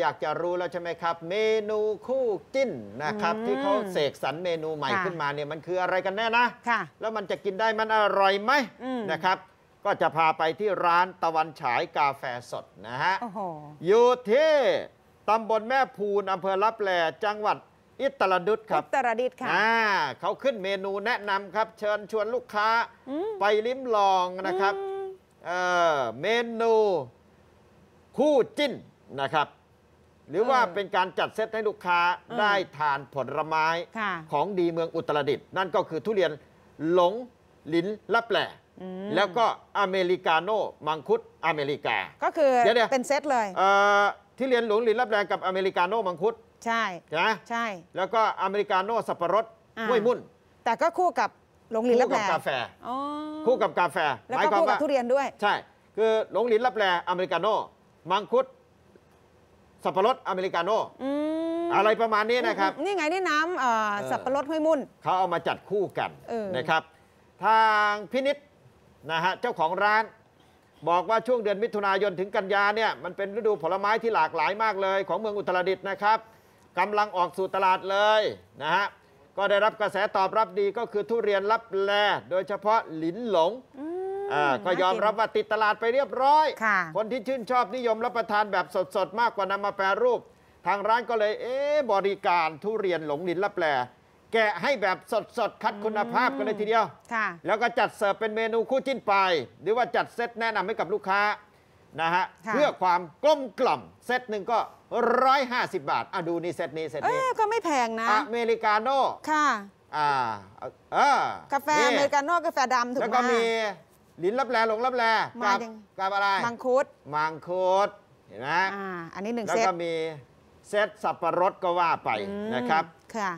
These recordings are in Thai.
อยากจะรู้แล้วใช่ไหมครับ เมนูคู่จิ้นนะครับ ที่เขาเสกสรรเมนูใหม่ขึ้นมาเนี่ยมันคืออะไรกันแน่นะค่ะแล้วมันจะกินได้มันอร่อยไหมมนะครับ ก็จะพาไปที่ร้านตะวันฉายกาแฟสดนะฮะออยู่ที่ตำบลแม่ภูนอำเภอลับแหลจังหวัด อิตรดุษครับอิตรดิตค่ะเขาขึ้นเมนูแนะนำครับ เชิญชวนลูกค้าไปลิ้มลองนะครับเเมนูคู่จิ้นนะครับหรือว่าเป็นการจัดเซตให้ลูกค้าได้ทานผลไม้ ของดีเมืองอุตรดิตถ์นั่นก็คือทุเรียนหลงลิ้นละแปลแล้วก็อเมริกาโน่มังคุดอเมริกาก็คือเป็นเซตเลยที่เรียนหลงลิ้นละแปลกับอเมริกาโน่มังคุดใช่ช่ ใช่ แล้วก็อเมริกาโน่สับปะรดห้วยมุ่น แต่ก็คู่กับหลงลิ้นลับแลคู่กับกาแฟคู่กับกาแฟแล้วก็คู่กับทุเรียนด้วย ใช่ คือหลงลิ้นลับแลอเมริกาโน่มังคุดสับปะรดอเมริกาโน่อะไรประมาณนี้นะครับ นี่ไงนี่น้ำสับปะรดห้วยมุ่นเขาเอามาจัดคู่กันนะครับทางพินิษนะฮะเจ้าของร้านบอกว่าช่วงเดือนมิถุนายนถึงกันยาเนี่ยมันเป็นฤดูผลไม้ที่หลากหลายมากเลย ของเมืองอุตรดิตถ์นะครับกำลังออกสู่ตลาดเลยนะฮะก็ได้รับกระแสตอบรับดีก็คือทุเรียนรับแลโดยเฉพาะหลินหลงก็ยอมรับว่าติดตลาดไปเรียบร้อยคคนที่ชื่นชอบนิยมรับประทานแบบสดๆ มากกว่านำมาแปรรูป ทางร้านก็เลย เอ๊บริการทุเรียนหลงลินละแปล แกะให้แบบสดๆ คัดคุณภาพกันเลยทีเดียวค่ะแล้วก็จัดเสิร์ฟเป็นเมนูคู่จิ้นไป หรือว่าจัดเซตแนะนำให้กับลูกค้านะฮะะเพื่อความกลมกล่อม เซตหนึ่งก็ 150 บาทอ่ะดูนี่เซตนี้เซตนี้ก็ไม่แพงนะอเมริกาโน่ค่ะอ่าเออกาแฟอเมริกาโน่กาแฟดำถูกไหมแล้วก็มีลิ้นรับแลหลงรับแลงกับากับอะไร มังคุดมังคุดเห็นไหมอ่าอันนี้หนึ่งแล้วก็มีเซตสับปะรดก็ว่าไปนะครับค่ะ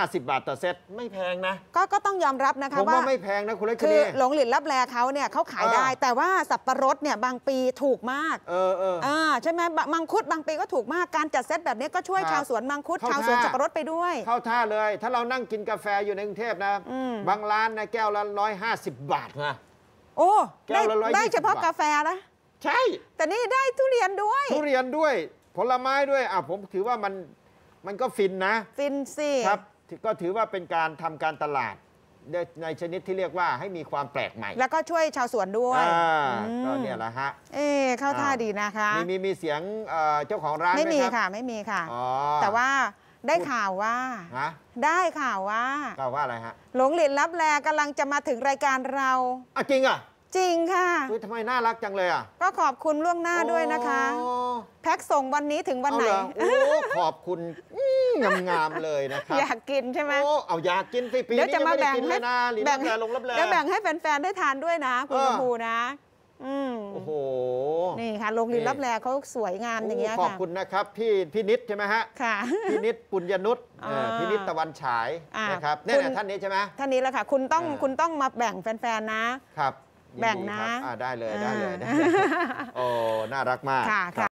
าสิบาทต่อเซตไม่แพงนะ ก็ก็ต้องยอมรับนะคะว่าไม่แพงนะคุณเล็กคือหลงหลินรับแลเขาเนี่ยเขาขายได้แต่ว่าสับปะรดเนี่ยบางปีถูกมาก เออเอออ่าใช่ไหมมังคุดบางปีก็ถูกมากการจัดเซตแบบนี้ก็ช่วยชาวสวนมังคุดชาวสวนสับปะรดไปด้วย เข้าท่าเลย ถ้าเรานั่งกินกาแฟอยู่ในกรุงเทพนะบางร้านนะแก้วละสิบบาทนะโอ้แก้ได้ได้เฉพาะกาแฟนะใช่ แต่นี่ได้ทุเรียนด้วย ทุเรียนด้วย ผลไม้ด้วยอ่ะผมถือว่ามันมันก็ฟินนะ ฟินสิครับ ก็ถือว่าเป็นการทำการตลาดในชนิดที่เรียกว่าให้มีความแปลกใหม่ แล้วก็ช่วยชาวสวนด้วยอ่าก็เนี่ยแหละฮะ เอ๊เข้าท่าดีนะคะมีมีมีเสียงเจ้าของร้านไม่มีไม่มีค่ะไม่มีค่ะอ๋อแต่ว่าได้ข่าวว่า ได้ข่าวว่าข่าวว่าอะไรฮะหลงหลินรับแลกำลังจะมาถึงรายการเราอะจริงอ่ะ จริงค่ะคุ๊ยทำไมน่ารักจังเลยอ่ะก็ขอบคุณล่วงหน้าด้วยนะคะแพ็กส่งวันนี้ถึงวันไหนอเโอ้ขอบคุณงามๆเลยนะครัอยากกินใช่ไหมโอ้เอาอยากกินสิปีเดี๋นี้ยวจะมาแบ่งให้นะหรือแบ่งแลงรับแลแบ่งให้แฟนๆได้ทานด้วยนะคุณภูนะโอ้โห นี่ค่ะ โรงเรียนรับแลเขาสวยงามอย่างเงี้ยค่ะ ขอบคุณนะครับพี่พี่นิดใช่ไหมฮะ ค่ะ พี่นิดปุญญนุชพี่นิดตะวันฉายนะครับนี่แหละท่านนี้ใช่ไหม ท่านนี้แหละค่ะ คุณต้องคุณต้องมาแบ่งแฟนๆนะ ครับ แบ่งนะได้เลยได้เลย โอ้น่ารักมาก ค่ะ